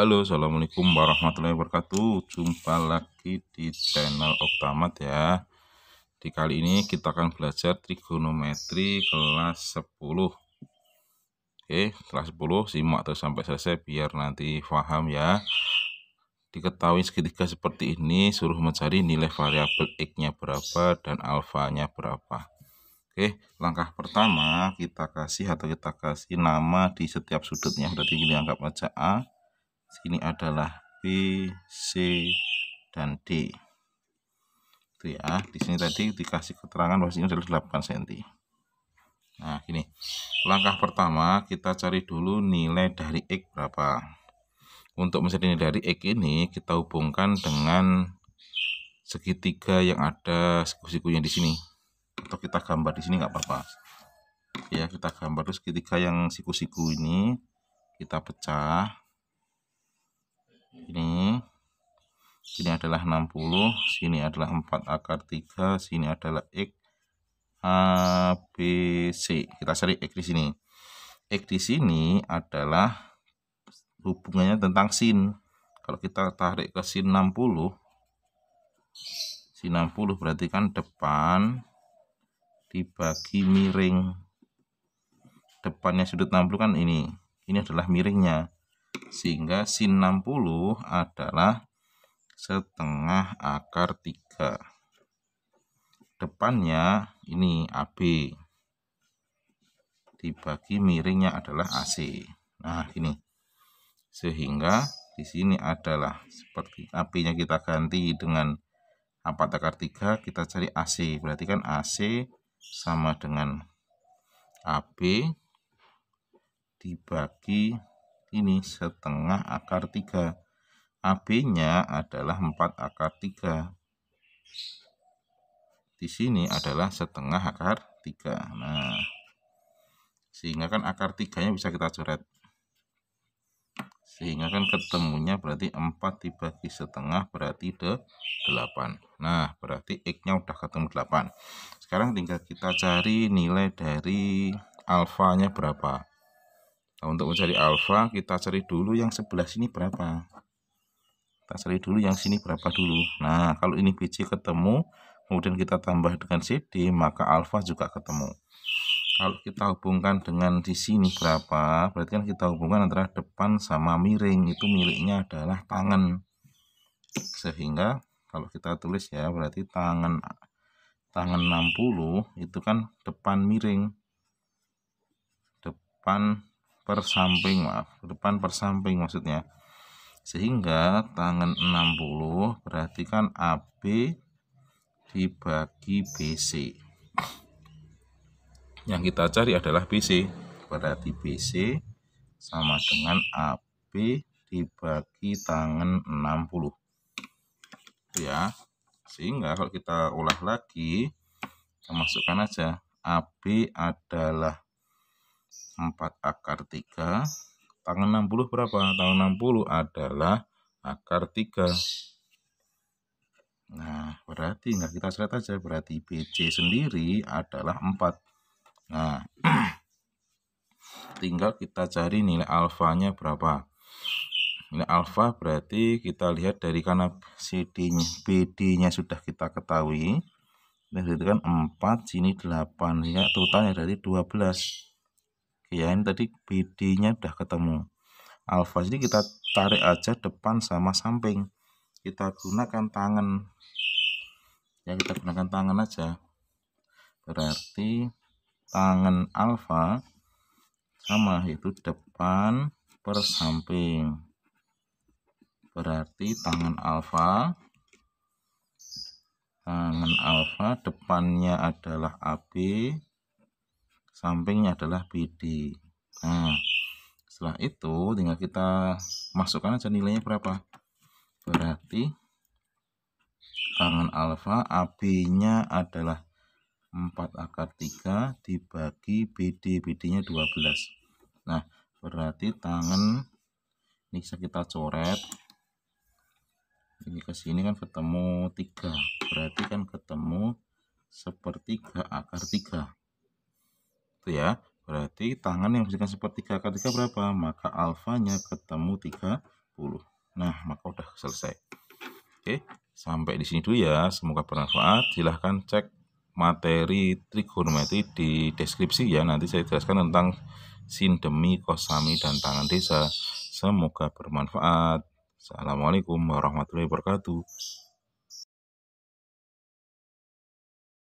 Halo assalamualaikum warahmatullahi wabarakatuh jumpa lagi di channel Oktamat ya di kali ini kita akan belajar trigonometri kelas 10 oke kelas 10 simak terus sampai selesai biar nanti paham ya diketahui segitiga seperti ini suruh mencari nilai variabel x nya berapa dan alfanya berapa Oke, langkah pertama kita kasih atau kita kasih nama di setiap sudutnya. Berarti ini anggap aja A sini adalah B, C, dan D. Itu ya. Di sini tadi dikasih keterangan bahwa ini adalah 8 cm. Nah, gini. Langkah pertama kita cari dulu nilai dari X berapa. Untuk mencari nilai dari X ini kita hubungkan dengan segitiga yang ada siku-sikunya di sini. Atau kita gambar di sini nggak apa-apa. Ya, kita gambar terus segitiga yang siku-siku ini kita pecah ini sini adalah 60 sini adalah 4 akar 3 sini adalah X A B C kita cari X di sini X di sini adalah hubungannya tentang sin kalau kita tarik ke sin 60 sin 60 berarti kan depan dibagi miring depannya sudut 60 kan ini ini adalah miringnya sehingga sin 60 adalah setengah akar 3. Depannya ini AB. Dibagi miringnya adalah AC. Nah, ini. Sehingga di sini adalah seperti AB-nya kita ganti dengan 4 akar 3, kita cari AC. Berarti kan AC sama dengan AB dibagi ini setengah akar 3. AB-nya adalah 4 akar 3. Di sini adalah setengah akar 3. Nah, sehingga kan akar 3-nya bisa kita coret. Sehingga kan ketemunya berarti 4 dibagi setengah berarti 8. Nah, berarti X-nya udah ketemu 8. Sekarang tinggal kita cari nilai dari alfanya berapa. Nah, untuk mencari alfa kita cari dulu yang sebelah sini berapa. Kita cari dulu yang sini berapa dulu. Nah, kalau ini BC ketemu, kemudian kita tambah dengan CD, maka alfa juga ketemu. Kalau kita hubungkan dengan di sini berapa, berarti kan kita hubungkan antara depan sama miring. Itu miliknya adalah tangan. Sehingga kalau kita tulis ya, berarti tangan tangan 60 itu kan depan miring. Depan per samping maaf depan per samping maksudnya sehingga tangan 60 perhatikan AB dibagi BC yang kita cari adalah BC berarti BC sama dengan AB dibagi tangan 60 ya sehingga kalau kita ulah lagi kita masukkan aja AB adalah 4 akar 3 tangan 60 berapa? Tangan 60 adalah akar 3 nah berarti nggak kita seret aja berarti BC sendiri adalah 4 nah tinggal kita cari nilai alfanya berapa nilai alfa berarti kita lihat dari karena CD nya BD nya sudah kita ketahui nah itu kan 4 sini 8 ya totalnya dari 12 ya ini tadi BD-nya udah ketemu. Alfa. Jadi kita tarik aja depan sama samping. Kita gunakan tangan. Ya, kita gunakan tangan aja. Berarti tangan alfa sama itu depan per samping. Berarti tangan alfa tangan alfa depannya adalah AB, sampingnya adalah BD nah setelah itu tinggal kita masukkan aja nilainya berapa berarti tangan alfa AB nya adalah 4 akar 3 dibagi BD BD nya 12 nah berarti tangan ini bisa kita coret ini ke sini kan ketemu 3 berarti kan ketemu sepertiga akar 3 itu ya. Berarti tangan yang berjalan seperti 3 kali 3 berapa? Maka alfanya ketemu 30. Nah, maka udah selesai. Oke, sampai di sini dulu ya. Semoga bermanfaat. Silahkan cek materi trigonometri di deskripsi ya. Nanti saya jelaskan tentang sin demi kosami, dan tangan desa. Semoga bermanfaat. Assalamualaikum warahmatullahi wabarakatuh.